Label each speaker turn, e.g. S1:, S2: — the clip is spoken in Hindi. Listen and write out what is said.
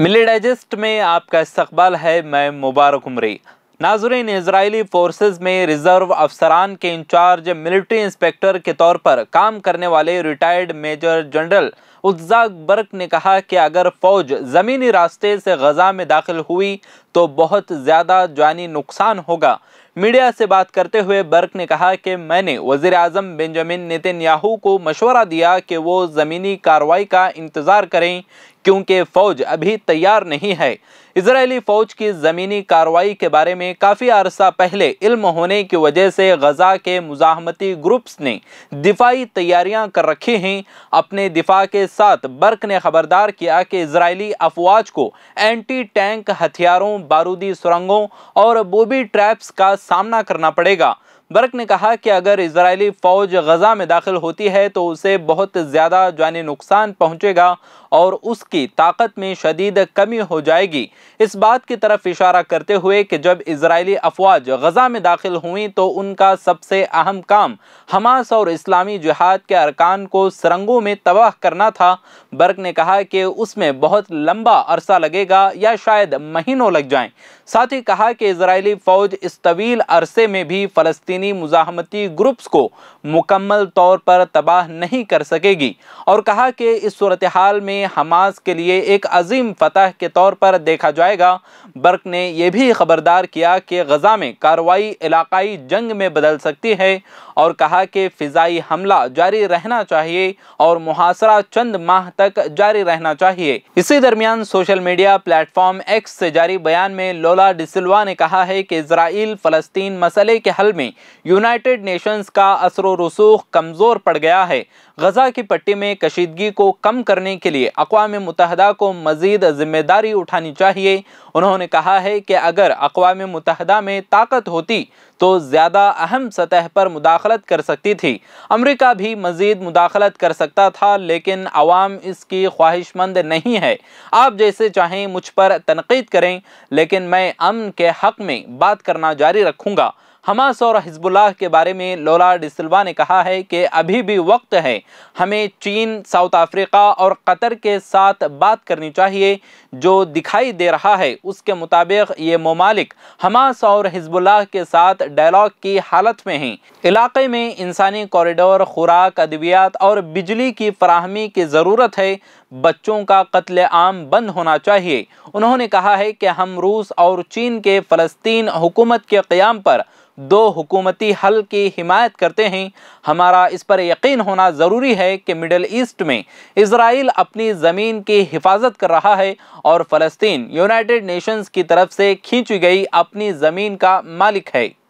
S1: मिले डाइजेस्ट में आपका इस्तबाल है मैं मुबारक उमरी नाजरीन इसराइली फोर्स में रिज़र्व अफसरान के इंचार्ज मिलिट्री इंस्पेक्टर के तौर पर काम करने वाले रिटायर्ड मेजर जनरल उज्जाक बर्क ने कहा कि अगर फ़ौज ज़मीनी रास्ते से गज़ा में दाखिल हुई तो बहुत ज़्यादा जानी नुकसान होगा मीडिया से बात करते हुए बर्क ने कहा कि मैंने वजीर अजम बेंजामिन याहू को मशवरा दिया कि वो ज़मीनी कार्रवाई का इंतज़ार करें क्योंकि फ़ौज अभी तैयार नहीं है इसराइली फ़ौज की ज़मीनी कार्रवाई के बारे में काफ़ी अरसा पहले इल्म होने की वजह से गज़ा के मुजामती ग्रुप्स ने दिफाई तैयारियां कर रखी हैं अपने दिफा के साथ बर्क ने खबरदार किया कि इसराइली अफवाज को एंटी टैंक हथियारों बारूदी सुरंगों और बोबी ट्रैप्स का सामना करना पड़ेगा बर्क ने कहा कि अगर इसराइली फ़ौज गज़ा में दाखिल होती है तो उसे बहुत ज़्यादा जानी नुकसान पहुँचेगा और उसकी ताकत में शदीद कमी हो जाएगी इस बात की तरफ इशारा करते हुए कि जब इसराइली अफवाज गज़ा में दाखिल हुई तो उनका सबसे अहम काम हमास और इस्लामी जहाद के अरकान को सुरंगों में तबाह करना था बर्क ने कहा कि उसमें बहुत लंबा अरसा लगेगा या शायद महीनों लग जाएं साथ ही कहा कि इसराइली फ़ौज इस तवील अरसे में भी फलस्ती फलस्तनी मुजाहमती ग्रुप्स को मुकम्मल तौर पर तबाह नहीं कर सकेगी और कहा कि इस सूरत हाल में हमास के लिए एक अजीम फतह के तौर पर देखा जाएगा बर्क ने यह भी खबरदार किया कि गजा में कार्रवाई इलाकई जंग में बदल सकती है और कहा कि फ़िज़ाई हमला जारी रहना चाहिए और मुहासरा चंद माह तक जारी रहना चाहिए इसी दरमियान सोशल मीडिया प्लेटफॉर्म एक्स से जारी बयान में लोला डिसल्वा ने कहा है कि इसराइल फ़लस्तीन मसले के हल में यूनाइटेड नेशंस का असर रसूख कमज़ोर पड़ गया है गजा की पट्टी में कशीदगी को कम करने के लिए अकवा मुतहदा को मज़ीद जिम्मेदारी उठानी चाहिए उन्होंने कहा है कि अगर अकवा मुतहदा में ताकत होती तो ज़्यादा अहम सतह पर मुदाखलत कर सकती थी अमरीका भी मज़ीद मुदाखलत कर सकता था लेकिन आवाम इसकी ख्वाहिशमंद नहीं है आप जैसे चाहें मुझ पर तनकीद करें लेकिन मैं अमन के हक़ में बात करना जारी रखूँगा हमास और हिजबुल्लाह के बारे में लोला डिसल्वा ने कहा है कि अभी भी वक्त है हमें चीन साउथ अफ्रीका और कतर के साथ बात करनी चाहिए जो दिखाई दे रहा है उसके मुताबिक ये ममालिक हमास और हिजबुल्लाह के साथ डायलॉग की हालत में हैं इलाके में इंसानी कॉरिडोर खुराक अद्वियात और बिजली की फ्राहमी की ज़रूरत है बच्चों का कत्ल आम बंद होना चाहिए उन्होंने कहा है कि हम रूस और चीन के फ़लस्तीन हुकूमत के क़्याम पर दो हुकूमती हल की हिमायत करते हैं हमारा इस पर यकीन होना ज़रूरी है कि मिडल ईस्ट में इसराइल अपनी ज़मीन की हिफाजत कर रहा है और फ़लस्तीन यूनाइटेड नेशंस की तरफ से खींची गई अपनी ज़मीन का मालिक है